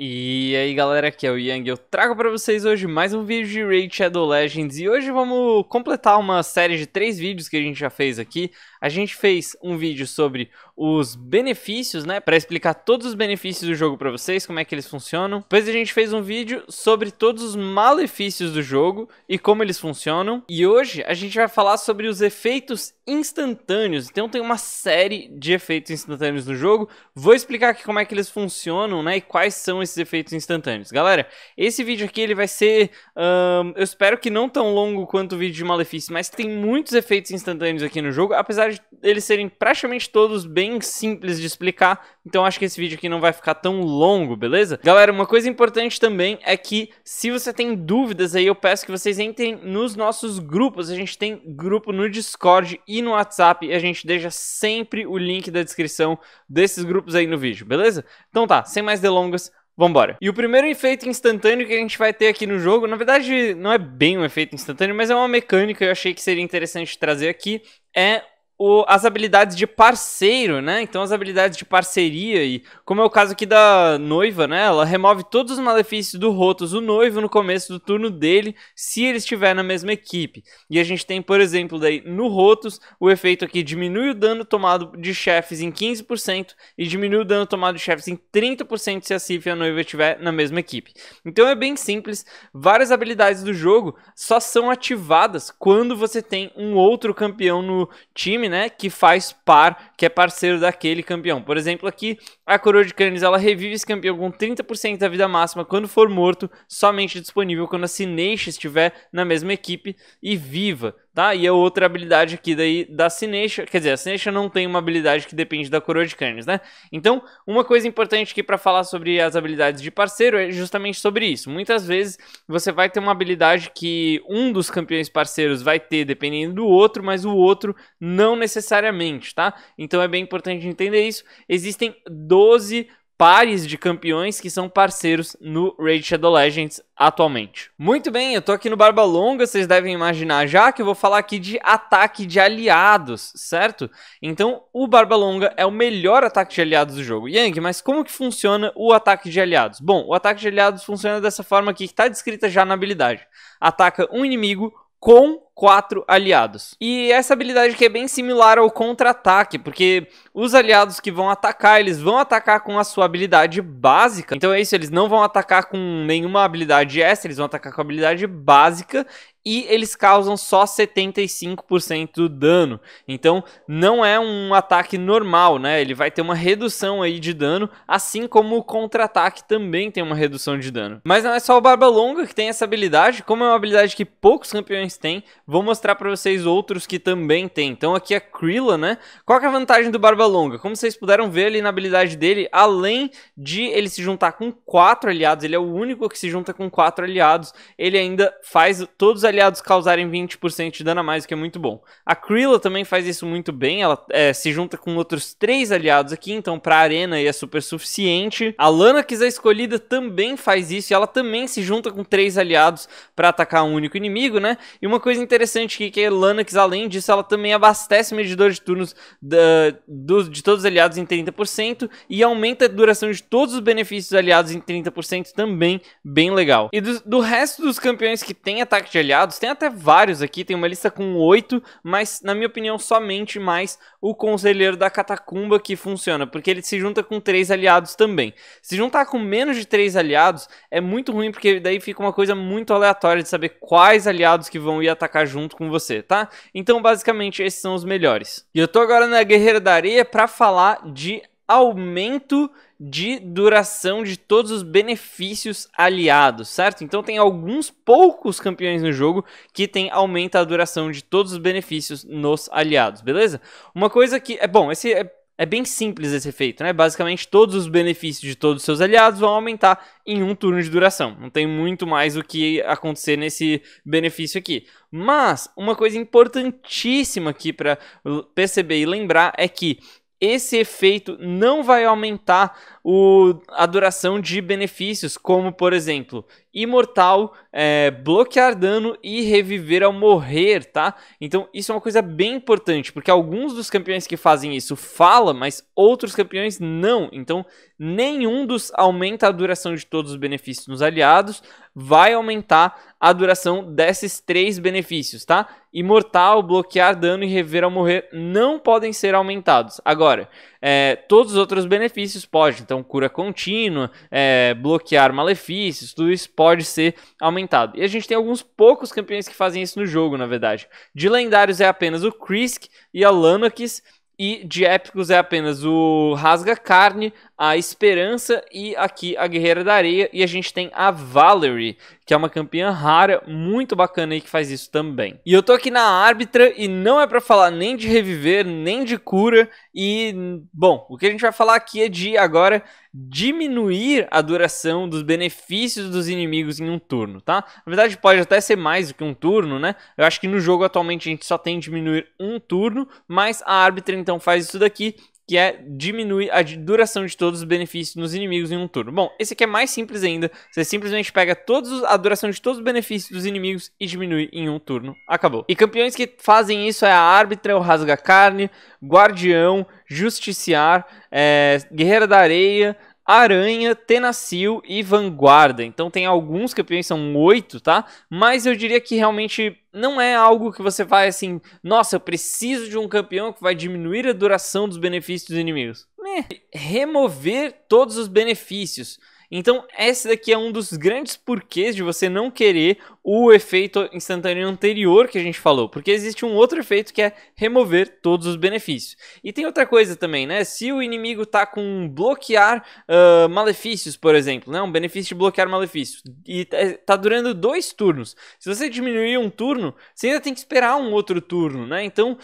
E aí galera, aqui é o Yang, eu trago para vocês hoje mais um vídeo de Raid Shadow Legends e hoje vamos completar uma série de três vídeos que a gente já fez aqui. A gente fez um vídeo sobre os benefícios, né, para explicar todos os benefícios do jogo para vocês, como é que eles funcionam. Depois a gente fez um vídeo sobre todos os malefícios do jogo e como eles funcionam. E hoje a gente vai falar sobre os efeitos instantâneos. Então tem uma série de efeitos instantâneos no jogo. Vou explicar aqui como é que eles funcionam, né, e quais são esses efeitos instantâneos. Galera, esse vídeo aqui ele vai ser, um, eu espero que não tão longo quanto o vídeo de Malefício, mas tem muitos efeitos instantâneos aqui no jogo, apesar de eles serem praticamente todos bem simples de explicar, então acho que esse vídeo aqui não vai ficar tão longo, beleza? Galera, uma coisa importante também é que se você tem dúvidas aí, eu peço que vocês entrem nos nossos grupos. A gente tem grupo no Discord e no WhatsApp e a gente deixa sempre o link da descrição desses grupos aí no vídeo, beleza? Então tá, sem mais delongas, Vambora. E o primeiro efeito instantâneo que a gente vai ter aqui no jogo, na verdade não é bem um efeito instantâneo, mas é uma mecânica que eu achei que seria interessante trazer aqui, é o, as habilidades de parceiro, né? Então as habilidades de parceria e como é o caso aqui da noiva, né? Ela remove todos os malefícios do Rotos, o noivo no começo do turno dele, se ele estiver na mesma equipe. E a gente tem, por exemplo, daí no Rotos, o efeito aqui diminui o dano tomado de chefes em 15% e diminui o dano tomado de chefes em 30% se a Sif e a noiva estiver na mesma equipe. Então é bem simples, várias habilidades do jogo só são ativadas quando você tem um outro campeão no time né, que faz par, que é parceiro daquele campeão. Por exemplo, aqui, a coroa de crânios, ela revive esse campeão com 30% da vida máxima quando for morto, somente disponível quando a Sineixia estiver na mesma equipe e viva. Tá? E a outra habilidade aqui daí da Sinesha, quer dizer, a Sinesha não tem uma habilidade que depende da coroa de canes, né? Então, uma coisa importante aqui para falar sobre as habilidades de parceiro é justamente sobre isso. Muitas vezes você vai ter uma habilidade que um dos campeões parceiros vai ter dependendo do outro, mas o outro não necessariamente, tá? Então é bem importante entender isso. Existem 12 pares de campeões que são parceiros no Raid Shadow Legends atualmente. Muito bem, eu tô aqui no Barba Longa, vocês devem imaginar já que eu vou falar aqui de ataque de aliados, certo? Então, o Barba Longa é o melhor ataque de aliados do jogo. Yang, mas como que funciona o ataque de aliados? Bom, o ataque de aliados funciona dessa forma aqui que tá descrita já na habilidade. Ataca um inimigo com quatro aliados. E essa habilidade que é bem similar ao contra-ataque, porque os aliados que vão atacar, eles vão atacar com a sua habilidade básica. Então é isso, eles não vão atacar com nenhuma habilidade extra, eles vão atacar com a habilidade básica e eles causam só 75% do dano. Então não é um ataque normal, né? Ele vai ter uma redução aí de dano, assim como o contra-ataque também tem uma redução de dano. Mas não é só o Barba Longa que tem essa habilidade, como é uma habilidade que poucos campeões têm, vou mostrar para vocês outros que também tem. Então aqui a é Krilla, né? Qual é a vantagem do Barba Longa? Como vocês puderam ver ali na habilidade dele, além de ele se juntar com quatro aliados, ele é o único que se junta com quatro aliados, ele ainda faz todos os aliados aliados causarem 20% de dano a mais, o que é muito bom. A Krilla também faz isso muito bem, ela é, se junta com outros três aliados aqui, então pra arena é super suficiente. A Lana, a escolhida, também faz isso, e ela também se junta com três aliados para atacar um único inimigo, né? E uma coisa interessante aqui, que a Lanax, além disso, ela também abastece medidor de turnos da, do, de todos os aliados em 30% e aumenta a duração de todos os benefícios aliados em 30% também, bem legal. E do, do resto dos campeões que tem ataque de aliados, tem até vários aqui, tem uma lista com oito, mas na minha opinião somente mais o Conselheiro da Catacumba que funciona, porque ele se junta com três aliados também. Se juntar com menos de três aliados é muito ruim, porque daí fica uma coisa muito aleatória de saber quais aliados que vão ir atacar junto com você, tá? Então basicamente esses são os melhores. E eu tô agora na Guerreira da Areia pra falar de aumento de duração de todos os benefícios aliados, certo? Então tem alguns poucos campeões no jogo que tem aumenta a duração de todos os benefícios nos aliados, beleza? Uma coisa que é bom, esse é, é bem simples esse efeito, né? Basicamente todos os benefícios de todos os seus aliados vão aumentar em um turno de duração. Não tem muito mais o que acontecer nesse benefício aqui. Mas uma coisa importantíssima aqui para perceber e lembrar é que esse efeito não vai aumentar o, a duração de benefícios, como por exemplo, imortal, é, bloquear dano e reviver ao morrer, tá? Então isso é uma coisa bem importante, porque alguns dos campeões que fazem isso fala, mas outros campeões não. Então nenhum dos aumenta a duração de todos os benefícios nos aliados, vai aumentar a duração desses três benefícios, tá? Imortal, bloquear dano e rever ao morrer não podem ser aumentados. Agora, é, todos os outros benefícios podem, então cura contínua, é, bloquear malefícios, tudo isso pode pode ser aumentado. E a gente tem alguns poucos campeões que fazem isso no jogo, na verdade. De lendários é apenas o Krisk e a Lanax e de épicos é apenas o Rasga Carne, a Esperança e aqui a Guerreira da Areia. E a gente tem a Valerie, que é uma campeã rara, muito bacana aí que faz isso também. E eu tô aqui na árbitra e não é para falar nem de reviver, nem de cura. E, bom, o que a gente vai falar aqui é de agora diminuir a duração dos benefícios dos inimigos em um turno, tá? Na verdade, pode até ser mais do que um turno, né? Eu acho que no jogo atualmente a gente só tem diminuir um turno, mas a árbitra então faz isso daqui que é diminuir a duração de todos os benefícios nos inimigos em um turno. Bom, esse aqui é mais simples ainda, você simplesmente pega todos a duração de todos os benefícios dos inimigos e diminui em um turno. Acabou. E campeões que fazem isso é a Árbitra, o Rasga Carne, Guardião, Justiciar, é, Guerreira da Areia, Aranha, Tenacil e Vanguarda. Então tem alguns campeões, são oito, tá? Mas eu diria que realmente não é algo que você vai assim, nossa, eu preciso de um campeão que vai diminuir a duração dos benefícios dos inimigos. Meh. Remover todos os benefícios. Então, esse daqui é um dos grandes porquês de você não querer o efeito instantâneo anterior que a gente falou, porque existe um outro efeito que é remover todos os benefícios. E tem outra coisa também, né? Se o inimigo tá com bloquear uh, malefícios, por exemplo, né? Um benefício de bloquear malefícios, e é, tá durando dois turnos. Se você diminuir um turno, você ainda tem que esperar um outro turno, né? Então,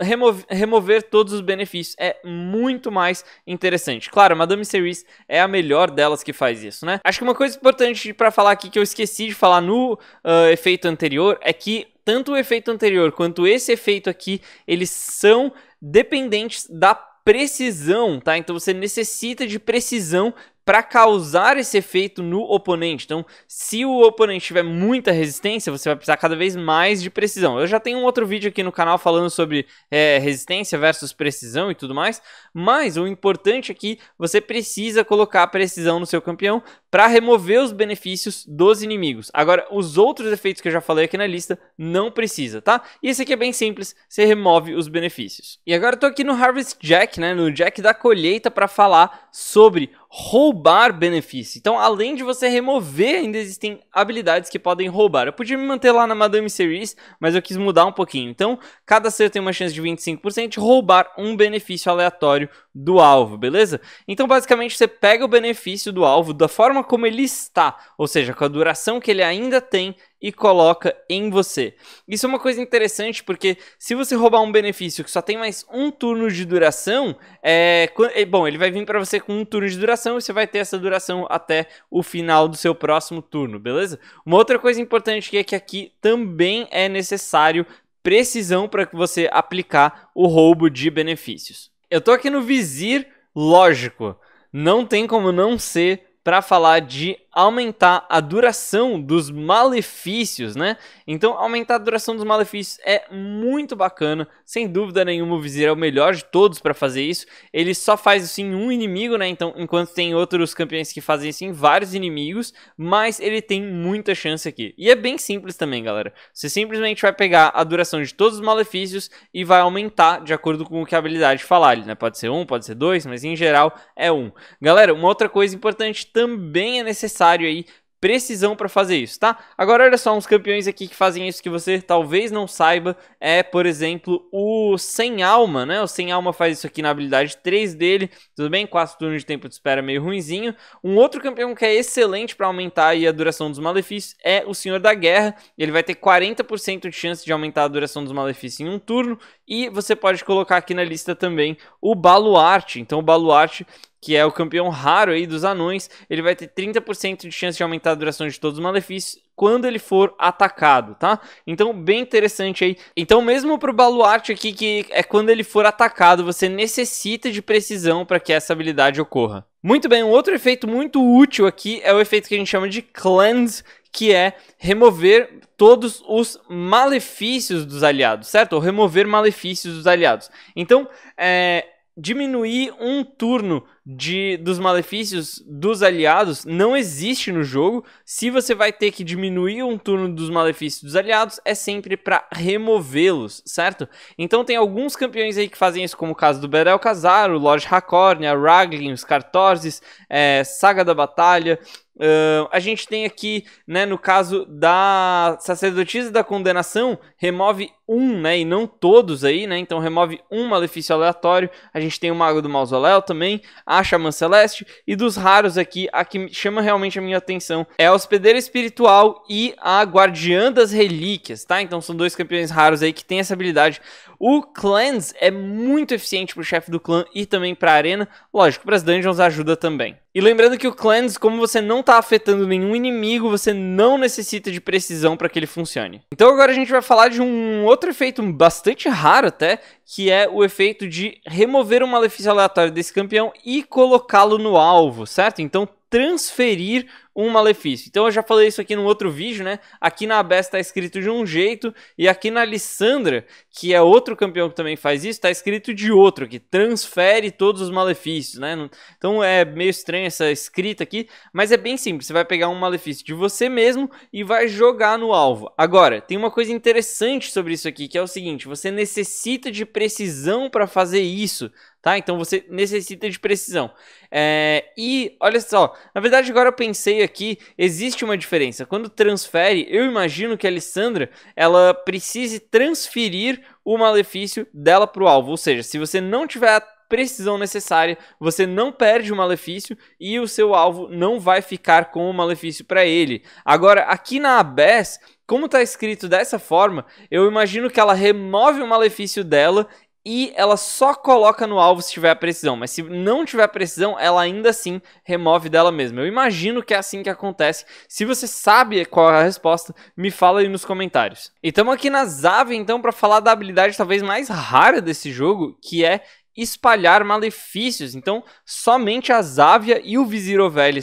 remover, remover todos os benefícios é muito mais interessante. Claro, Madame Cerise é a melhor delas que faz isso, né? Acho que uma coisa importante para falar aqui que eu esqueci de falar no uh, efeito anterior é que tanto o efeito anterior quanto esse efeito aqui, eles são dependentes da precisão, tá? Então você necessita de precisão para causar esse efeito no oponente. Então, se o oponente tiver muita resistência, você vai precisar cada vez mais de precisão. Eu já tenho um outro vídeo aqui no canal falando sobre é, resistência versus precisão e tudo mais, mas o importante é você precisa colocar precisão no seu campeão para remover os benefícios dos inimigos. Agora, os outros efeitos que eu já falei aqui na lista não precisa, tá? E esse aqui é bem simples, você remove os benefícios. E agora eu tô aqui no Harvest Jack, né, no Jack da colheita para falar sobre roubar benefício. Então, além de você remover, ainda existem habilidades que podem roubar. Eu podia me manter lá na Madame Series, mas eu quis mudar um pouquinho. Então, cada ser tem uma chance de 25% de roubar um benefício aleatório do alvo, beleza? Então, basicamente, você pega o benefício do alvo da forma como ele está, ou seja, com a duração que ele ainda tem e coloca em você. Isso é uma coisa interessante porque se você roubar um benefício que só tem mais um turno de duração, é, é bom, ele vai vir para você com um turno de duração e você vai ter essa duração até o final do seu próximo turno, beleza? Uma outra coisa importante é que aqui também é necessário precisão para que você aplicar o roubo de benefícios. Eu tô aqui no Vizir, lógico. Não tem como não ser para falar de aumentar a duração dos malefícios, né? Então, aumentar a duração dos malefícios é muito bacana. Sem dúvida nenhuma, o Vizir é o melhor de todos para fazer isso. Ele só faz isso em um inimigo, né? Então, enquanto tem outros campeões que fazem isso em vários inimigos, mas ele tem muita chance aqui. E é bem simples também, galera. Você simplesmente vai pegar a duração de todos os malefícios e vai aumentar de acordo com o que a habilidade falar ali, né? Pode ser um, pode ser dois, mas em geral é um. Galera, uma outra coisa importante também é necessário aí precisão para fazer isso, tá? Agora olha só uns campeões aqui que fazem isso que você talvez não saiba, é, por exemplo, o Sem Alma, né? O Sem Alma faz isso aqui na habilidade 3 dele, tudo bem? 4 turnos de tempo de espera meio ruinzinho. Um outro campeão que é excelente para aumentar aí a duração dos malefícios é o Senhor da Guerra, ele vai ter 40% de chance de aumentar a duração dos malefícios em um turno, e você pode colocar aqui na lista também o Baluarte, então o Baluarte que é o campeão raro aí dos anões, ele vai ter 30% de chance de aumentar a duração de todos os malefícios quando ele for atacado, tá? Então, bem interessante aí. Então, mesmo pro baluarte aqui, que é quando ele for atacado, você necessita de precisão para que essa habilidade ocorra. Muito bem, um outro efeito muito útil aqui é o efeito que a gente chama de Cleanse, que é remover todos os malefícios dos aliados, certo? Ou remover malefícios dos aliados. Então, é, diminuir um turno de dos malefícios dos aliados não existe no jogo. Se você vai ter que diminuir um turno dos malefícios dos aliados, é sempre para removê-los, certo? Então tem alguns campeões aí que fazem isso, como o caso do Berel Casar, o Lorde Hakorn, a Raglin, os Cartorzes, é, Saga da Batalha, Uh, a gente tem aqui, né, no caso da sacerdotisa da condenação, remove um, né, e não todos aí, né, então remove um malefício aleatório. A gente tem o Mago do Mausoléu também, a Xamã Celeste, e dos raros aqui, a que chama realmente a minha atenção é a Hospedeira Espiritual e a Guardiã das Relíquias, tá? Então são dois campeões raros aí que tem essa habilidade. O Cleanse é muito eficiente pro chefe do clã e também pra arena, lógico, pras dungeons ajuda também. E lembrando que o cleanse, como você não está afetando nenhum inimigo, você não necessita de precisão para que ele funcione. Então agora a gente vai falar de um outro efeito bastante raro até, que é o efeito de remover um malefício aleatório desse campeão e colocá-lo no alvo, certo? Então transferir um malefício. Então eu já falei isso aqui num outro vídeo, né? Aqui na Abesta está escrito de um jeito e aqui na Lissandra, que é outro campeão que também faz isso, está escrito de outro, que transfere todos os malefícios, né? Então é meio estranha essa escrita aqui, mas é bem simples. Você vai pegar um malefício de você mesmo e vai jogar no alvo. Agora, tem uma coisa interessante sobre isso aqui, que é o seguinte, você necessita de precisão para fazer isso, tá? Então você necessita de precisão. É, e olha só, na verdade agora eu pensei aqui, existe uma diferença. Quando transfere, eu imagino que a Alessandra ela precise transferir o malefício dela para o alvo. Ou seja, se você não tiver a precisão necessária, você não perde o malefício e o seu alvo não vai ficar com o malefício para ele. Agora, aqui na ABES, como está escrito dessa forma, eu imagino que ela remove o malefício dela e ela só coloca no alvo se tiver precisão, mas se não tiver precisão, ela ainda assim remove dela mesma. Eu imagino que é assim que acontece. Se você sabe qual é a resposta, me fala aí nos comentários. E estamos aqui na Zave então para falar da habilidade talvez mais rara desse jogo, que é espalhar malefícios. Então, somente a Závia e o Vizir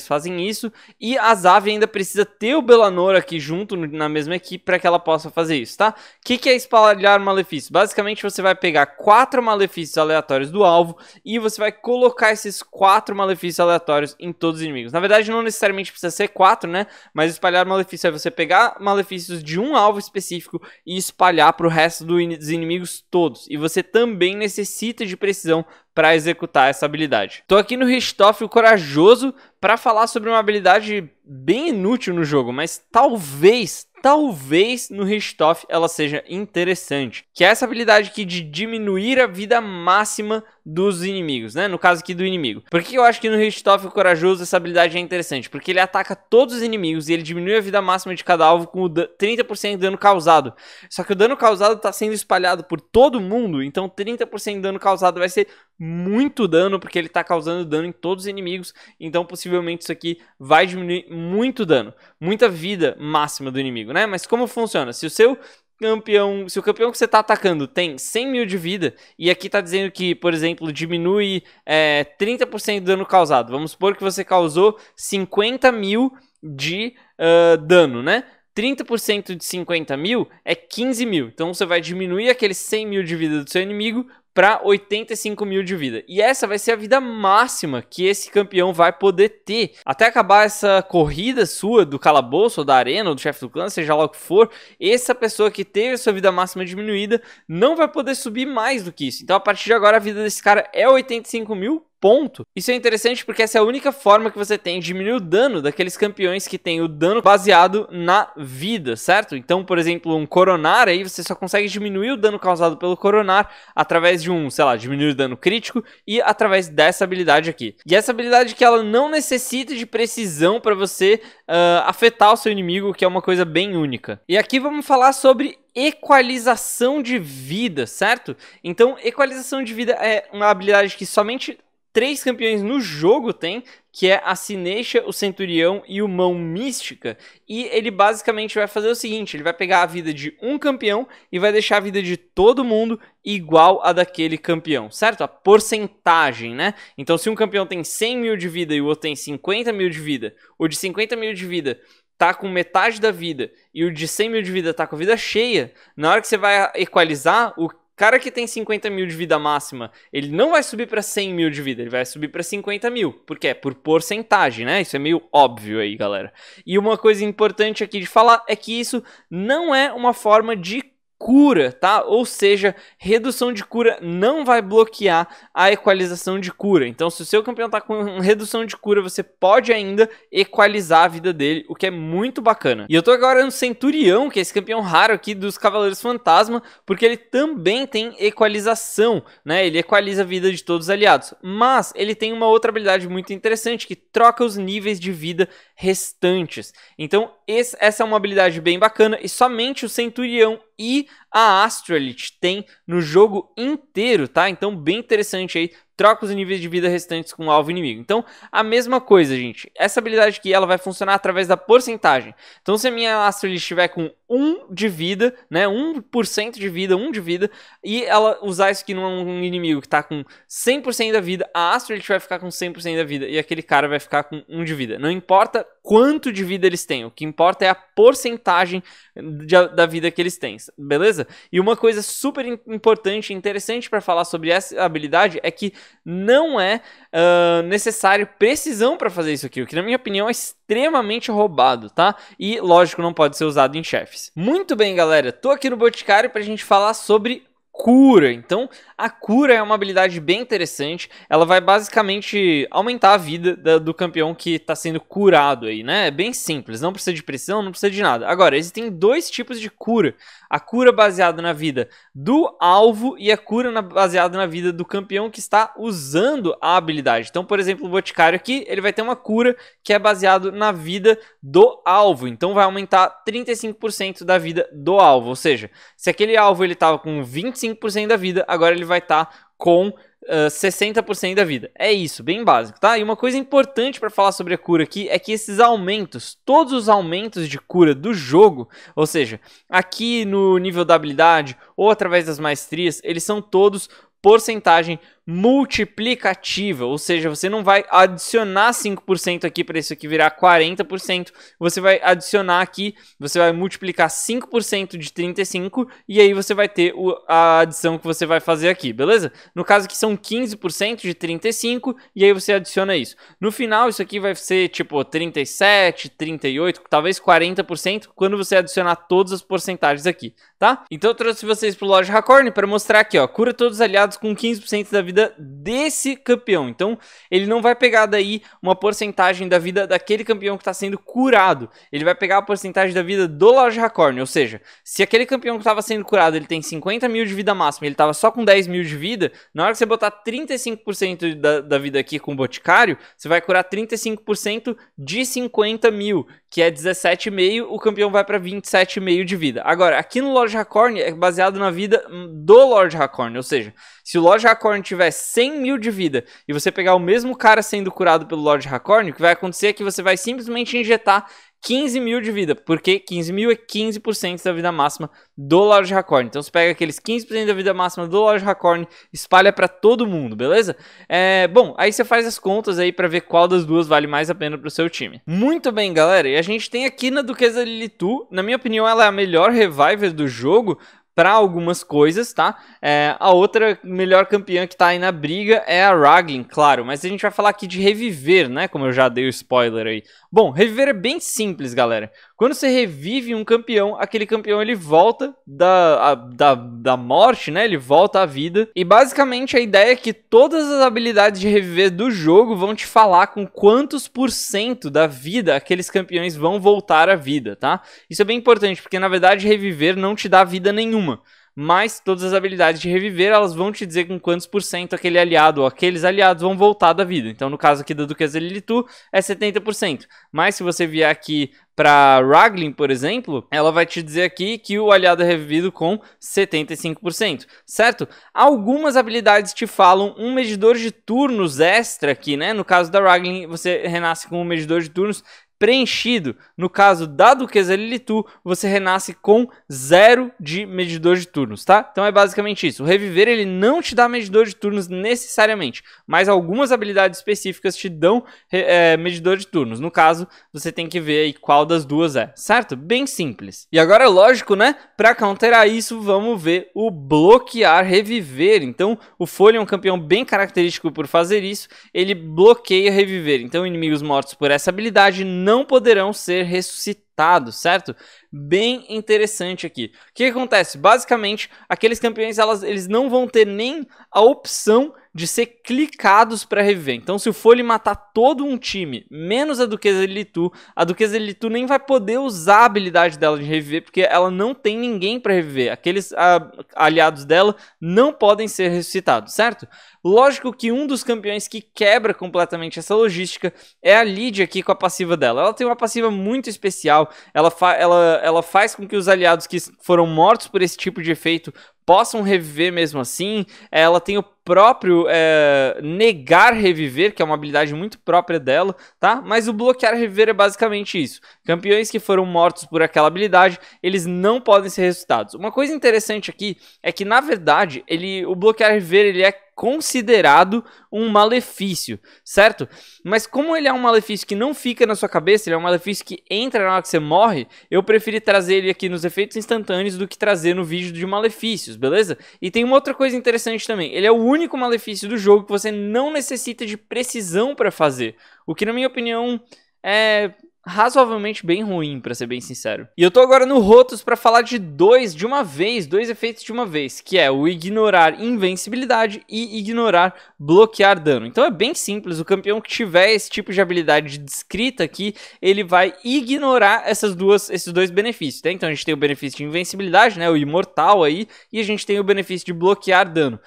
fazem isso, e a Závia ainda precisa ter o Belanor aqui junto na mesma equipe para que ela possa fazer isso, tá? O que, que é espalhar malefícios? Basicamente, você vai pegar quatro malefícios aleatórios do alvo e você vai colocar esses quatro malefícios aleatórios em todos os inimigos. Na verdade, não necessariamente precisa ser quatro, né? Mas espalhar malefícios é você pegar malefícios de um alvo específico e espalhar para o resto do in dos inimigos todos. E você também necessita de precisar decisão para executar essa habilidade. Tô aqui no Ristoff, o corajoso, para falar sobre uma habilidade bem inútil no jogo, mas talvez, talvez no Ristoff ela seja interessante, que é essa habilidade aqui de diminuir a vida máxima dos inimigos, né? No caso aqui do inimigo. Por que eu acho que no Ristoff o corajoso essa habilidade é interessante? Porque ele ataca todos os inimigos e ele diminui a vida máxima de cada alvo com 30% de dano causado. Só que o dano causado tá sendo espalhado por todo mundo, então 30% de dano causado vai ser muito dano, porque ele está causando dano em todos os inimigos, então possivelmente isso aqui vai diminuir muito dano, muita vida máxima do inimigo, né? Mas como funciona? Se o seu campeão, se o campeão que você está atacando tem 100 mil de vida, e aqui está dizendo que, por exemplo, diminui é, 30% do dano causado, vamos supor que você causou 50 mil de uh, dano, né? 30% de 50 mil é 15 mil. Então você vai diminuir aqueles 100 mil de vida do seu inimigo para 85 mil de vida. E essa vai ser a vida máxima que esse campeão vai poder ter. Até acabar essa corrida sua do calabouço, ou da arena, ou do chefe do clã, seja lá o que for, essa pessoa que teve sua vida máxima diminuída não vai poder subir mais do que isso. Então a partir de agora a vida desse cara é 85 mil ponto. Isso é interessante porque essa é a única forma que você tem de diminuir o dano daqueles campeões que tem o dano baseado na vida, certo? Então, por exemplo, um coronar aí você só consegue diminuir o dano causado pelo coronar através de um, sei lá, diminuir o dano crítico e através dessa habilidade aqui. E essa habilidade que ela não necessita de precisão para você uh, afetar o seu inimigo, que é uma coisa bem única. E aqui vamos falar sobre equalização de vida, certo? Então, equalização de vida é uma habilidade que somente Três campeões no jogo tem, que é a Cinecha, o Centurião e o Mão Mística. E ele basicamente vai fazer o seguinte: ele vai pegar a vida de um campeão e vai deixar a vida de todo mundo igual a daquele campeão, certo? A porcentagem, né? Então, se um campeão tem 100 mil de vida e o outro tem 50 mil de vida, o de 50 mil de vida tá com metade da vida e o de 100 mil de vida tá com a vida cheia, na hora que você vai equalizar, o cara que tem 50 mil de vida máxima, ele não vai subir para 100 mil de vida, ele vai subir para 50 mil. Por quê? Por porcentagem, né? Isso é meio óbvio aí, galera. E uma coisa importante aqui de falar é que isso não é uma forma de cura, tá? Ou seja, redução de cura não vai bloquear a equalização de cura. Então, se o seu campeão tá com redução de cura, você pode ainda equalizar a vida dele, o que é muito bacana. E eu tô agora no Centurião, que é esse campeão raro aqui dos Cavaleiros Fantasma, porque ele também tem equalização, né? Ele equaliza a vida de todos os aliados. Mas ele tem uma outra habilidade muito interessante, que troca os níveis de vida restantes. Então, esse, essa é uma habilidade bem bacana e somente o Centurião e a Astralite tem no jogo inteiro, tá? Então, bem interessante aí. Troca os níveis de vida restantes com o alvo inimigo. Então, a mesma coisa, gente. Essa habilidade aqui, ela vai funcionar através da porcentagem. Então, se a minha Astralite estiver com 1 de vida, né? 1% de vida, 1 de vida, e ela usar isso aqui num inimigo que tá com 100% da vida, a Astrid vai ficar com 100% da vida e aquele cara vai ficar com 1 de vida. Não importa quanto de vida eles têm, o que importa é a porcentagem de, da vida que eles têm, beleza? E uma coisa super importante e interessante para falar sobre essa habilidade é que não é uh, necessário precisão para fazer isso aqui, o que na minha opinião é extremamente roubado, tá? E lógico, não pode ser usado em chefes. Muito bem, galera, tô aqui no Boticário pra gente falar sobre cura. Então, a cura é uma habilidade bem interessante. Ela vai basicamente aumentar a vida da, do campeão que está sendo curado aí, né? É bem simples, não precisa de pressão, não precisa de nada. Agora, existem dois tipos de cura: a cura baseada na vida do alvo e a cura na, baseada na vida do campeão que está usando a habilidade. Então, por exemplo, o Boticário aqui, ele vai ter uma cura que é baseado na vida do alvo. Então, vai aumentar 35% da vida do alvo. Ou seja, se aquele alvo ele tava com 25 cento da vida, agora ele vai estar tá com uh, 60% da vida. É isso, bem básico, tá? E uma coisa importante para falar sobre a cura aqui é que esses aumentos, todos os aumentos de cura do jogo, ou seja, aqui no nível da habilidade ou através das maestrias, eles são todos porcentagem multiplicativa, ou seja, você não vai adicionar 5% aqui para isso aqui virar 40%, você vai adicionar aqui, você vai multiplicar 5% de 35 e aí você vai ter o, a adição que você vai fazer aqui, beleza? No caso aqui são 15% de 35 e aí você adiciona isso. No final isso aqui vai ser tipo 37, 38, talvez 40% quando você adicionar todas as porcentagens aqui, tá? Então eu trouxe vocês pro Loja Hacorn para mostrar aqui, ó, cura todos os aliados com 15% da vida vida desse campeão. Então, ele não vai pegar daí uma porcentagem da vida daquele campeão que está sendo curado. Ele vai pegar a porcentagem da vida do Lajacorn. Ou seja, se aquele campeão que estava sendo curado ele tem 50 mil de vida máxima, ele estava só com 10 mil de vida, na hora que você botar 35% da, da vida aqui com o Boticário, você vai curar 35% de 50 mil que é 17,5, o campeão vai para 27,5 de vida. Agora, aqui no Lord Hacorn é baseado na vida do Lord Hacorn, ou seja, se o Lord Hacorn tiver 100 mil de vida e você pegar o mesmo cara sendo curado pelo Lord Hacorn, o que vai acontecer é que você vai simplesmente injetar 15 mil de vida, porque 15 mil é 15% da vida máxima do Lorde Racorn. Então você pega aqueles 15% da vida máxima do Lorde Racorn, espalha para todo mundo, beleza? É, bom, aí você faz as contas aí para ver qual das duas vale mais a pena pro seu time. Muito bem, galera, e a gente tem aqui na Duquesa Lilitu, na minha opinião ela é a melhor reviver do jogo, para algumas coisas, tá? É, a outra melhor campeã que tá aí na briga é a Raglin, claro, mas a gente vai falar aqui de reviver, né? Como eu já dei o spoiler aí. Bom, reviver é bem simples, galera. Quando você revive um campeão, aquele campeão ele volta da, a, da, da morte, né? Ele volta à vida. E basicamente a ideia é que todas as habilidades de reviver do jogo vão te falar com quantos por cento da vida aqueles campeões vão voltar à vida, tá? Isso é bem importante, porque na verdade reviver não te dá vida nenhuma nenhuma. Mas todas as habilidades de reviver, elas vão te dizer com quantos por cento aquele aliado ou aqueles aliados vão voltar da vida. Então, no caso aqui da Duquesa Lilitu, é 70%. Mas se você vier aqui para Raglin, por exemplo, ela vai te dizer aqui que o aliado é revivido com 75%, certo? Algumas habilidades te falam um medidor de turnos extra aqui, né? No caso da Raglin, você renasce com um medidor de turnos preenchido. No caso da Duquesa Lilitu, você renasce com zero de medidor de turnos, tá? Então é basicamente isso. O Reviver ele não te dá medidor de turnos necessariamente, mas algumas habilidades específicas te dão é, medidor de turnos. No caso, você tem que ver aí qual das duas é, certo? Bem simples. E agora, é lógico, né? Para counterar isso, vamos ver o bloquear Reviver. Então, o Folha é um campeão bem característico por fazer isso. Ele bloqueia Reviver. Então, inimigos mortos por essa habilidade não não poderão ser ressuscitados resultado, certo? Bem interessante aqui. O que, que acontece? Basicamente, aqueles campeões elas, eles não vão ter nem a opção de ser clicados para reviver. Então, se o Fole matar todo um time, menos a Duquesa de Litu, a Duquesa de Litu nem vai poder usar a habilidade dela de reviver, porque ela não tem ninguém para reviver. Aqueles a, aliados dela não podem ser ressuscitados, certo? Lógico que um dos campeões que quebra completamente essa logística é a Lydia aqui com a passiva dela. Ela tem uma passiva muito especial, ela, fa ela, ela faz com que os aliados que foram mortos por esse tipo de efeito possam reviver mesmo assim. Ela tem o próprio é, negar reviver, que é uma habilidade muito própria dela, tá? Mas o bloquear reviver é basicamente isso. Campeões que foram mortos por aquela habilidade, eles não podem ser ressuscitados. Uma coisa interessante aqui é que, na verdade, ele, o bloquear reviver ele é considerado um malefício, certo? Mas como ele é um malefício que não fica na sua cabeça, ele é um malefício que entra na hora que você morre, eu preferi trazer ele aqui nos efeitos instantâneos do que trazer no vídeo de malefícios, beleza? E tem uma outra coisa interessante também, ele é o único malefício do jogo que você não necessita de precisão para fazer, o que na minha opinião é razoavelmente bem ruim, para ser bem sincero. E eu tô agora no Rotos para falar de dois de uma vez, dois efeitos de uma vez, que é o ignorar invencibilidade e ignorar bloquear dano. Então é bem simples, o campeão que tiver esse tipo de habilidade descrita aqui, ele vai ignorar essas duas, esses dois benefícios, tá? Então a gente tem o benefício de invencibilidade, né, o imortal aí, e a gente tem o benefício de bloquear dano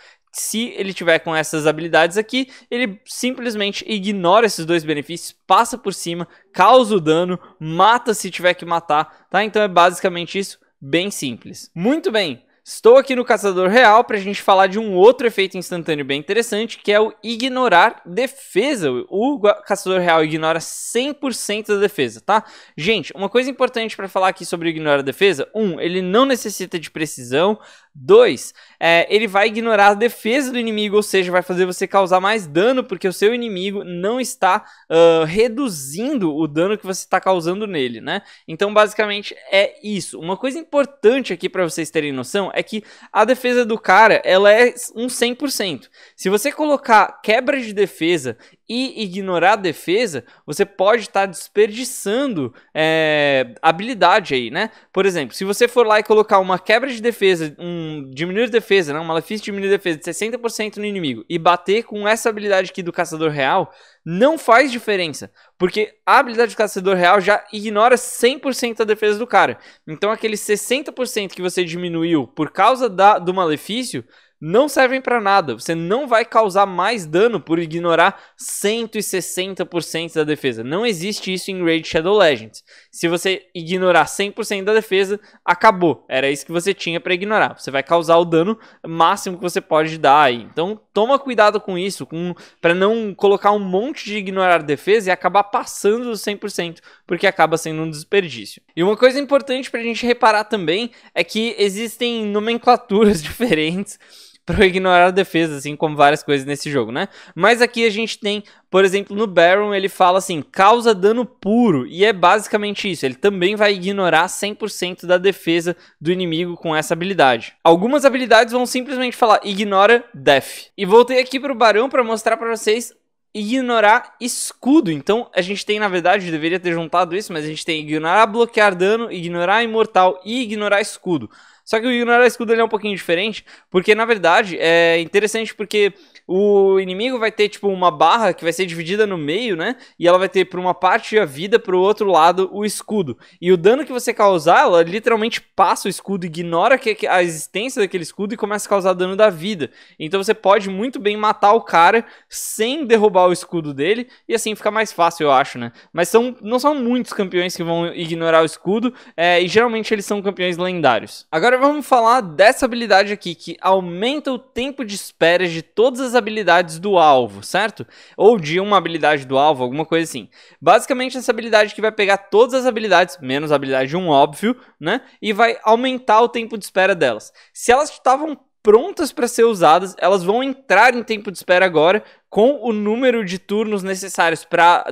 se ele tiver com essas habilidades aqui, ele simplesmente ignora esses dois benefícios, passa por cima, causa o dano, mata se tiver que matar, tá? Então é basicamente isso, bem simples. Muito bem, Estou aqui no Caçador Real para a gente falar de um outro efeito instantâneo bem interessante, que é o ignorar defesa. O Caçador Real ignora 100% da defesa, tá? Gente, uma coisa importante para falar aqui sobre ignorar defesa, um, ele não necessita de precisão, Dois, é, ele vai ignorar a defesa do inimigo, ou seja, vai fazer você causar mais dano, porque o seu inimigo não está uh, reduzindo o dano que você está causando nele, né? Então, basicamente, é isso. Uma coisa importante aqui para vocês terem noção é que a defesa do cara, ela é um 100%. Se você colocar quebra de defesa e ignorar a defesa, você pode estar tá desperdiçando é, habilidade aí, né? Por exemplo, se você for lá e colocar uma quebra de defesa, um diminuir defesa, né? um malefício de diminuir de defesa de 60% no inimigo e bater com essa habilidade aqui do caçador real, não faz diferença, porque a habilidade do caçador real já ignora 100% a defesa do cara. Então aquele 60% que você diminuiu por causa da, do malefício não servem para nada. Você não vai causar mais dano por ignorar 160% da defesa. Não existe isso em Raid Shadow Legends. Se você ignorar 100% da defesa, acabou. Era isso que você tinha para ignorar. Você vai causar o dano máximo que você pode dar aí. Então, toma cuidado com isso, com para não colocar um monte de ignorar defesa e acabar passando os 100%, porque acaba sendo um desperdício. E uma coisa importante para a gente reparar também é que existem nomenclaturas diferentes para ignorar a defesa, assim como várias coisas nesse jogo, né? Mas aqui a gente tem, por exemplo, no Baron ele fala assim, causa dano puro, e é basicamente isso, ele também vai ignorar 100% da defesa do inimigo com essa habilidade. Algumas habilidades vão simplesmente falar, ignora def. E voltei aqui para o Barão para mostrar para vocês ignorar escudo. Então, a gente tem, na verdade, deveria ter juntado isso, mas a gente tem ignorar bloquear dano, ignorar imortal e ignorar escudo. Só que o ignorar escudo ele é um pouquinho diferente, porque na verdade é interessante porque o inimigo vai ter, tipo, uma barra que vai ser dividida no meio, né? E ela vai ter por uma parte a vida, pro outro lado o escudo. E o dano que você causar, ela literalmente passa o escudo, ignora que, a existência daquele escudo e começa a causar dano da vida. Então você pode muito bem matar o cara sem derrubar o escudo dele, e assim fica mais fácil, eu acho, né? Mas são, não são muitos campeões que vão ignorar o escudo, é, e geralmente eles são campeões lendários. Agora vamos falar dessa habilidade aqui, que aumenta o tempo de espera de todas as habilidades do alvo, certo? Ou de uma habilidade do alvo, alguma coisa assim. Basicamente, essa habilidade que vai pegar todas as habilidades, menos a habilidade 1, óbvio, né? E vai aumentar o tempo de espera delas. Se elas estavam prontas para ser usadas, elas vão entrar em tempo de espera agora, com o número de turnos necessários para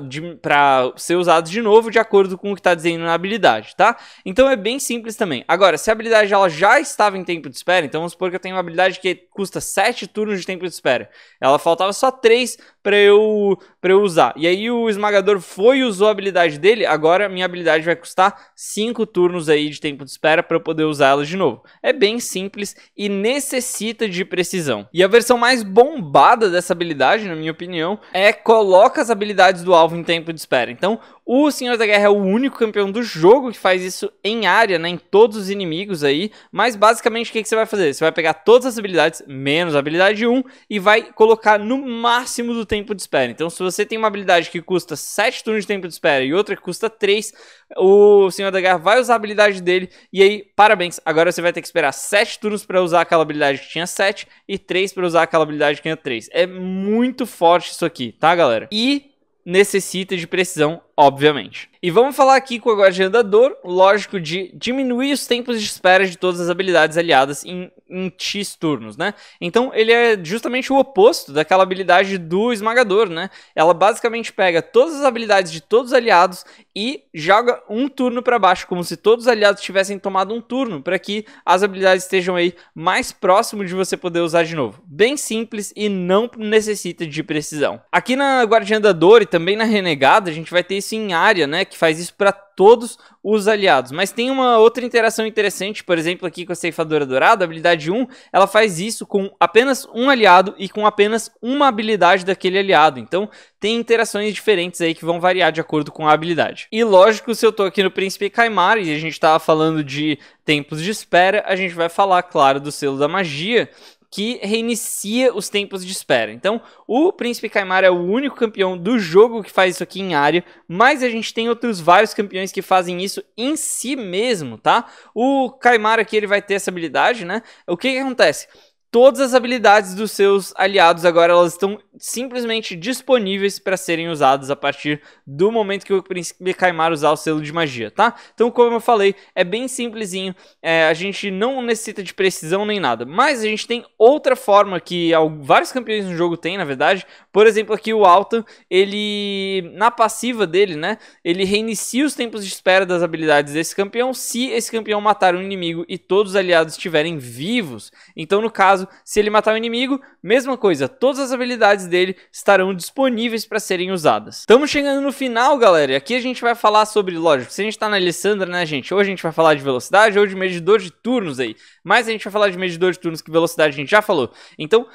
ser usados de novo de acordo com o que está dizendo na habilidade, tá? Então é bem simples também. Agora, se a habilidade ela já estava em tempo de espera, então vamos supor que eu tenho uma habilidade que custa 7 turnos de tempo de espera. Ela faltava só 3 para eu, eu usar. E aí o esmagador foi e usou a habilidade dele, agora minha habilidade vai custar 5 turnos aí de tempo de espera para eu poder usar ela de novo. É bem simples e necessita de precisão. E a versão mais bombada dessa habilidade, né? na minha opinião, é coloca as habilidades do alvo em tempo de espera. Então, o Senhor da Guerra é o único campeão do jogo que faz isso em área, né? Em todos os inimigos aí. Mas basicamente o que, que você vai fazer? Você vai pegar todas as habilidades, menos a habilidade 1, e vai colocar no máximo do tempo de espera. Então, se você tem uma habilidade que custa 7 turnos de tempo de espera e outra que custa 3, o Senhor da Guerra vai usar a habilidade dele. E aí, parabéns. Agora você vai ter que esperar 7 turnos para usar aquela habilidade que tinha 7 e 3 para usar aquela habilidade que tinha 3. É muito muito forte isso aqui, tá, galera? E necessita de precisão obviamente. E vamos falar aqui com o Dor, lógico, de diminuir os tempos de espera de todas as habilidades aliadas em, em X turnos, né? Então ele é justamente o oposto daquela habilidade do esmagador, né? Ela basicamente pega todas as habilidades de todos os aliados e joga um turno para baixo, como se todos os aliados tivessem tomado um turno, para que as habilidades estejam aí mais próximo de você poder usar de novo. Bem simples e não necessita de precisão. Aqui na Guardiã da Dor e também na Renegada, a gente vai ter isso em área, né, que faz isso para todos os aliados. Mas tem uma outra interação interessante, por exemplo, aqui com a ceifadora dourada, habilidade 1, ela faz isso com apenas um aliado e com apenas uma habilidade daquele aliado. Então, tem interações diferentes aí que vão variar de acordo com a habilidade. E lógico, se eu tô aqui no Príncipe Caimar e a gente tava falando de tempos de espera, a gente vai falar, claro, do selo da magia, que reinicia os tempos de espera. Então, o Príncipe Caimara é o único campeão do jogo que faz isso aqui em área, mas a gente tem outros vários campeões que fazem isso em si mesmo, tá? O Caimara aqui ele vai ter essa habilidade, né? O que, que acontece? Todas as habilidades dos seus aliados agora elas estão simplesmente disponíveis para serem usadas a partir do momento que o príncipe Caimar usar o selo de magia, tá? Então, como eu falei, é bem simplesinho, é, a gente não necessita de precisão nem nada, mas a gente tem outra forma que vários campeões no jogo têm, na verdade. Por exemplo, aqui o Alton, ele na passiva dele, né, ele reinicia os tempos de espera das habilidades desse campeão se esse campeão matar um inimigo e todos os aliados estiverem vivos. Então, no caso caso, se ele matar o inimigo, mesma coisa, todas as habilidades dele estarão disponíveis para serem usadas. Estamos chegando no final, galera, e aqui a gente vai falar sobre, lógico, se a gente está na Alessandra, né, gente, hoje a gente vai falar de velocidade ou de medidor de turnos aí, mas a gente vai falar de medidor de turnos que velocidade a gente já falou. Então,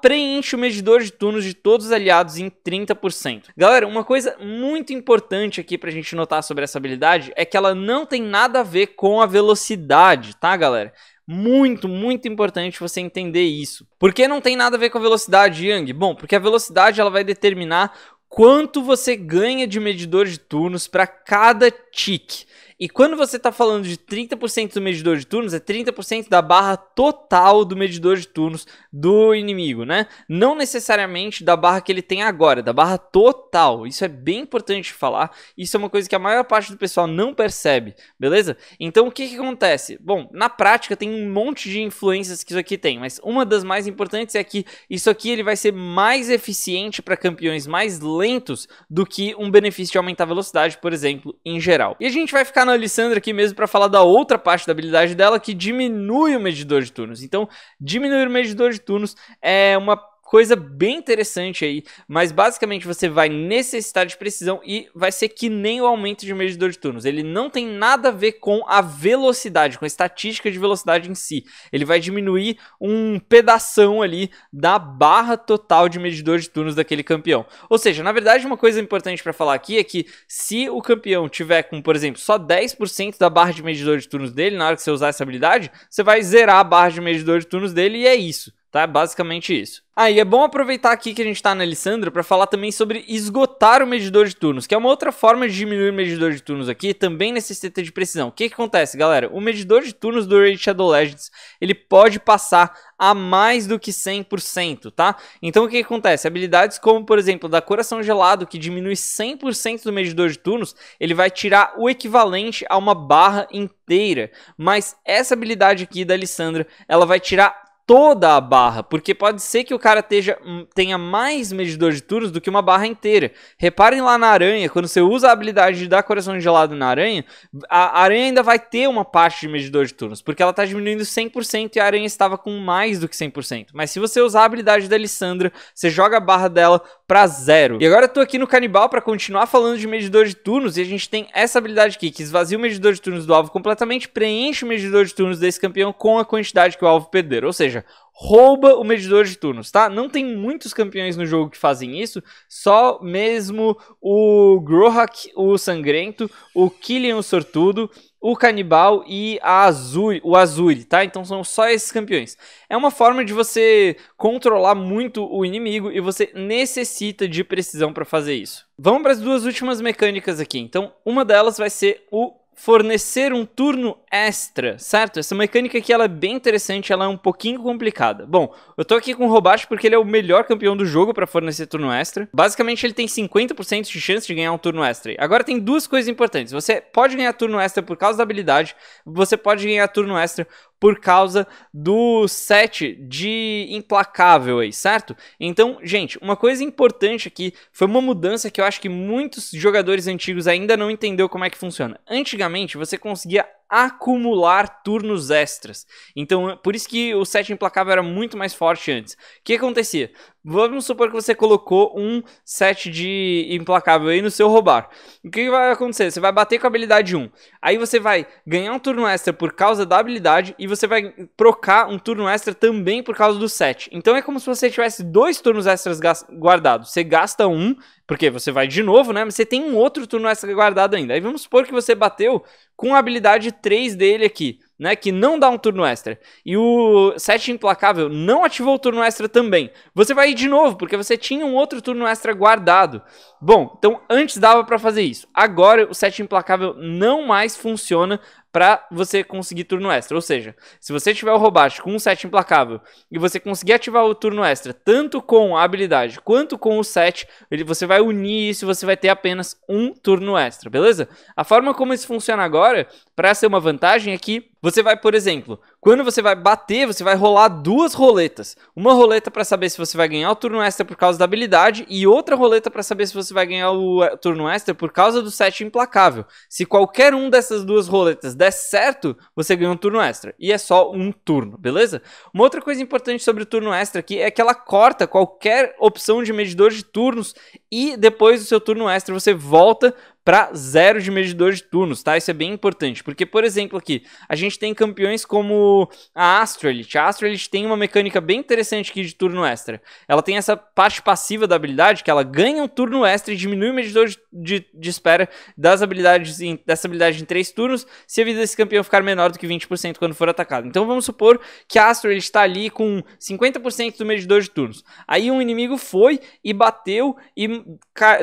preenche o medidor de turnos de todos os aliados em 30%. Galera, uma coisa muito importante aqui pra gente notar sobre essa habilidade é que ela não tem nada a ver com a velocidade, tá galera? Muito, muito importante você entender isso. Por que não tem nada a ver com a velocidade, Yang? Bom, porque a velocidade ela vai determinar quanto você ganha de medidor de turnos para cada tique. E quando você está falando de 30% do medidor de turnos, é 30% da barra total do medidor de turnos do inimigo, né? Não necessariamente da barra que ele tem agora, da barra total. Isso é bem importante falar. Isso é uma coisa que a maior parte do pessoal não percebe, beleza? Então o que, que acontece? Bom, na prática tem um monte de influências que isso aqui tem, mas uma das mais importantes é que isso aqui ele vai ser mais eficiente para campeões mais lentos do que um benefício de aumentar a velocidade, por exemplo, em geral. E a gente vai ficar na Alissandra aqui mesmo para falar da outra parte da habilidade dela que diminui o medidor de turnos. Então, diminuir o medidor de turnos é uma coisa bem interessante aí, mas basicamente você vai necessitar de precisão e vai ser que nem o aumento de medidor de turnos. Ele não tem nada a ver com a velocidade, com a estatística de velocidade em si. Ele vai diminuir um pedação ali da barra total de medidor de turnos daquele campeão. Ou seja, na verdade, uma coisa importante para falar aqui é que se o campeão tiver com, por exemplo, só 10% da barra de medidor de turnos dele na hora que você usar essa habilidade, você vai zerar a barra de medidor de turnos dele e é isso tá? É basicamente isso. Ah, e é bom aproveitar aqui que a gente está na Alessandra para falar também sobre esgotar o medidor de turnos, que é uma outra forma de diminuir o medidor de turnos aqui, também necessita de precisão. O que, que acontece, galera? O medidor de turnos do Raid Shadow Legends, ele pode passar a mais do que 100%, tá? Então o que, que acontece? Habilidades como, por exemplo, da Coração Gelado, que diminui 100% do medidor de turnos, ele vai tirar o equivalente a uma barra inteira. Mas essa habilidade aqui da Alessandra, ela vai tirar toda a barra, porque pode ser que o cara teja, hum, tenha mais medidor de turnos do que uma barra inteira. Reparem lá na aranha, quando você usa a habilidade de dar coração gelado na aranha, a aranha ainda vai ter uma parte de medidor de turnos, porque ela está diminuindo 100% e a aranha estava com mais do que 100%. Mas se você usar a habilidade da Alessandra, você joga a barra dela para zero. E agora eu tô aqui no Canibal para continuar falando de medidor de turnos e a gente tem essa habilidade aqui, que esvazia o medidor de turnos do alvo completamente, preenche o medidor de turnos desse campeão com a quantidade que o alvo perder, ou seja, seja, rouba o medidor de turnos, tá? Não tem muitos campeões no jogo que fazem isso, só mesmo o Grohak, o Sangrento, o Killian, o Sortudo, o Canibal e a Azul, o Azul, tá? Então são só esses campeões. É uma forma de você controlar muito o inimigo e você necessita de precisão para fazer isso. Vamos para as duas últimas mecânicas aqui. Então, uma delas vai ser o fornecer um turno extra, certo? Essa mecânica aqui ela é bem interessante, ela é um pouquinho complicada. Bom, eu tô aqui com o Robash porque ele é o melhor campeão do jogo para fornecer turno extra. Basicamente ele tem 50% de chance de ganhar um turno extra. Agora tem duas coisas importantes. Você pode ganhar turno extra por causa da habilidade, você pode ganhar turno extra por causa do set de implacável aí, certo? Então, gente, uma coisa importante aqui foi uma mudança que eu acho que muitos jogadores antigos ainda não entendeu como é que funciona. Antigamente, você conseguia acumular turnos extras. Então, por isso que o set implacável era muito mais forte antes. O que acontecia? Vamos supor que você colocou um set de implacável aí no seu roubar. O que vai acontecer? Você vai bater com a habilidade 1. Aí você vai ganhar um turno extra por causa da habilidade e você vai procar um turno extra também por causa do set. Então é como se você tivesse dois turnos extras guardados. Você gasta um porque você vai de novo, né? Mas você tem um outro turno extra guardado ainda. Aí vamos supor que você bateu com a habilidade 3 dele aqui, né? Que não dá um turno extra. E o 7 implacável não ativou o turno extra também. Você vai de novo, porque você tinha um outro turno extra guardado. Bom, então antes dava para fazer isso. Agora o 7 implacável não mais funciona para você conseguir turno extra. Ou seja, se você tiver o Robaste com um set implacável e você conseguir ativar o turno extra tanto com a habilidade quanto com o set, ele, você vai unir isso e você vai ter apenas um turno extra, beleza? A forma como isso funciona agora, para ser uma vantagem, é que você vai, por exemplo, quando você vai bater, você vai rolar duas roletas. Uma roleta para saber se você vai ganhar o turno extra por causa da habilidade e outra roleta para saber se você vai ganhar o eh, turno extra por causa do set implacável. Se qualquer um dessas duas roletas der certo, você ganha um turno extra. E é só um turno, beleza? Uma outra coisa importante sobre o turno extra aqui é que ela corta qualquer opção de medidor de turnos e depois do seu turno extra você volta para zero de medidor de turnos, tá? Isso é bem importante, porque, por exemplo, aqui, a gente tem campeões como a Astralith. A Astralith tem uma mecânica bem interessante aqui de turno extra. Ela tem essa parte passiva da habilidade, que ela ganha um turno extra e diminui o medidor de, de, de espera das habilidades em, dessa habilidade em três turnos, se a vida desse campeão ficar menor do que 20% quando for atacado. Então vamos supor que a Astralith está ali com 50% do medidor de turnos. Aí um inimigo foi e bateu e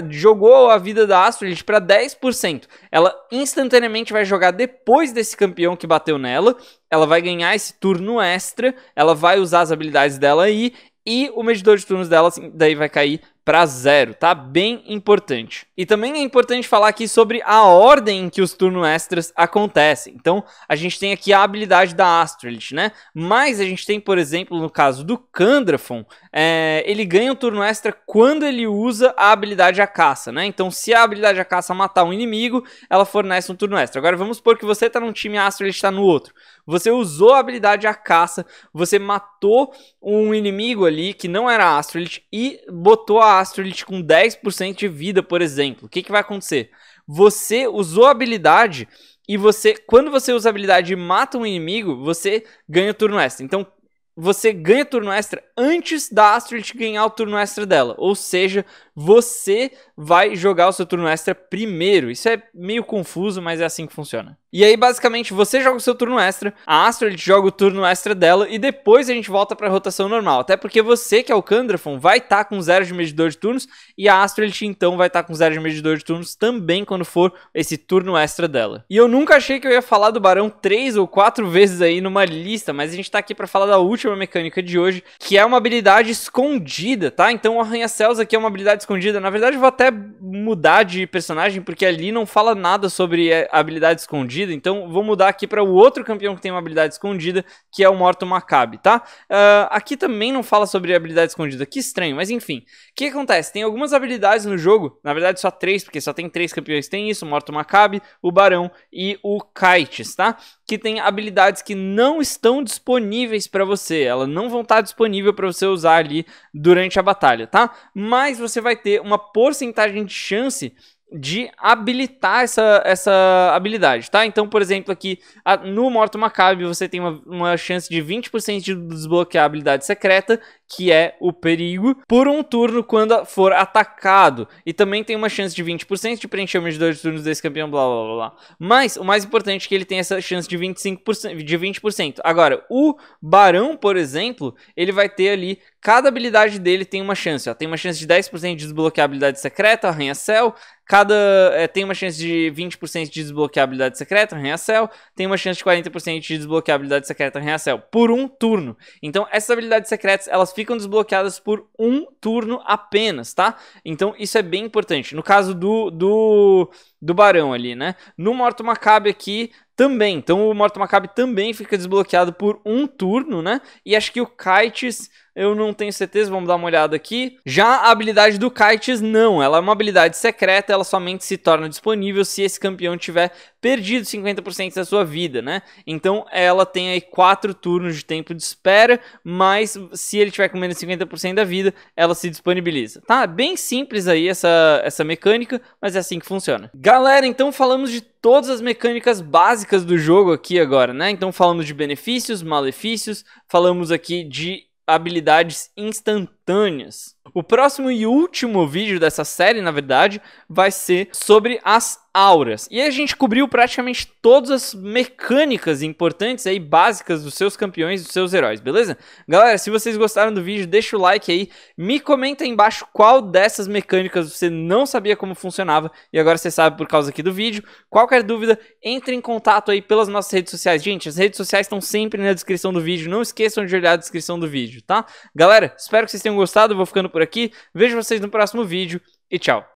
jogou a vida da Astralith para 10%, 10%. Ela instantaneamente vai jogar depois desse campeão que bateu nela. Ela vai ganhar esse turno extra. Ela vai usar as habilidades dela aí. E o medidor de turnos dela assim, daí vai cair para zero, tá? Bem importante. E também é importante falar aqui sobre a ordem em que os turnos extras acontecem. Então, a gente tem aqui a habilidade da Astralith, né? Mas a gente tem, por exemplo, no caso do Candrafon, é, ele ganha um turno extra quando ele usa a habilidade a caça, né? Então, se a habilidade a caça matar um inimigo, ela fornece um turno extra. Agora, vamos supor que você tá num time e a Astralith tá no outro. Você usou a habilidade a caça, você matou um inimigo ali que não era Astralith e botou a Astrid com 10% de vida, por exemplo, o que, que vai acontecer? Você usou a habilidade e você, quando você usa a habilidade e mata um inimigo, você ganha turno extra. Então, você ganha turno extra antes da Astrid ganhar o turno extra dela. Ou seja, você vai jogar o seu turno extra primeiro. Isso é meio confuso, mas é assim que funciona. E aí, basicamente, você joga o seu turno extra, a Astrid joga o turno extra dela e depois a gente volta pra rotação normal. Até porque você, que é o Candrafon, vai estar tá com zero de medidor de turnos e a Astrid, então, vai estar tá com zero de medidor de turnos também quando for esse turno extra dela. E eu nunca achei que eu ia falar do Barão três ou quatro vezes aí numa lista, mas a gente tá aqui pra falar da última mecânica de hoje, que é uma habilidade escondida, tá? Então o Arranha-Céus aqui é uma habilidade escondida. Na verdade, eu vou até mudar de personagem, porque ali não fala nada sobre é, habilidade escondida escondida. Então vou mudar aqui para o outro campeão que tem uma habilidade escondida, que é o Morto Macabre, tá? Uh, aqui também não fala sobre habilidade escondida, que estranho, mas enfim. O que acontece? Tem algumas habilidades no jogo, na verdade só três, porque só tem três campeões tem isso, o Morto Macabre, o Barão e o Kites, tá? Que tem habilidades que não estão disponíveis para você, elas não vão estar tá disponíveis para você usar ali durante a batalha, tá? Mas você vai ter uma porcentagem de chance de habilitar essa, essa habilidade, tá? Então, por exemplo, aqui no Morto Macabre você tem uma, uma chance de 20% de desbloquear a habilidade secreta que é o perigo, por um turno quando for atacado. E também tem uma chance de 20% de preencher medidor de dois turnos desse campeão, blá blá blá blá. Mas o mais importante é que ele tem essa chance de 25%, de 20%. Agora, o Barão, por exemplo, ele vai ter ali cada habilidade dele tem uma chance, ó. Tem uma chance de 10% de desbloquear habilidade secreta, arranha-céu. Cada é, tem uma chance de 20% de desbloquear habilidade secreta, arranha-céu. Tem uma chance de 40% de desbloquear habilidade secreta, arranha-céu por um turno. Então, essas habilidades secretas, elas ficam ficam desbloqueadas por um turno apenas, tá? Então isso é bem importante. No caso do, do do Barão ali, né? No Morto Macabre aqui também. Então o Morto Macabre também fica desbloqueado por um turno, né? E acho que o Kites, eu não tenho certeza, vamos dar uma olhada aqui. Já a habilidade do Kites, não. Ela é uma habilidade secreta, ela somente se torna disponível se esse campeão tiver perdido 50% da sua vida, né? Então ela tem aí 4 turnos de tempo de espera, mas se ele tiver com menos 50% da vida, ela se disponibiliza. Tá? Bem simples aí essa, essa mecânica, mas é assim que funciona. Galera, então falamos de todas as mecânicas básicas do jogo aqui agora, né? Então falamos de benefícios, malefícios, falamos aqui de habilidades instantâneas instantâneas. O próximo e último vídeo dessa série, na verdade, vai ser sobre as auras. E a gente cobriu praticamente todas as mecânicas importantes aí, básicas dos seus campeões, dos seus heróis, beleza? Galera, se vocês gostaram do vídeo, deixa o like aí, me comenta aí embaixo qual dessas mecânicas você não sabia como funcionava e agora você sabe por causa aqui do vídeo. Qualquer dúvida, entre em contato aí pelas nossas redes sociais. Gente, as redes sociais estão sempre na descrição do vídeo, não esqueçam de olhar a descrição do vídeo, tá? Galera, espero que vocês tenham tenham gostado, vou ficando por aqui. Vejo vocês no próximo vídeo e tchau.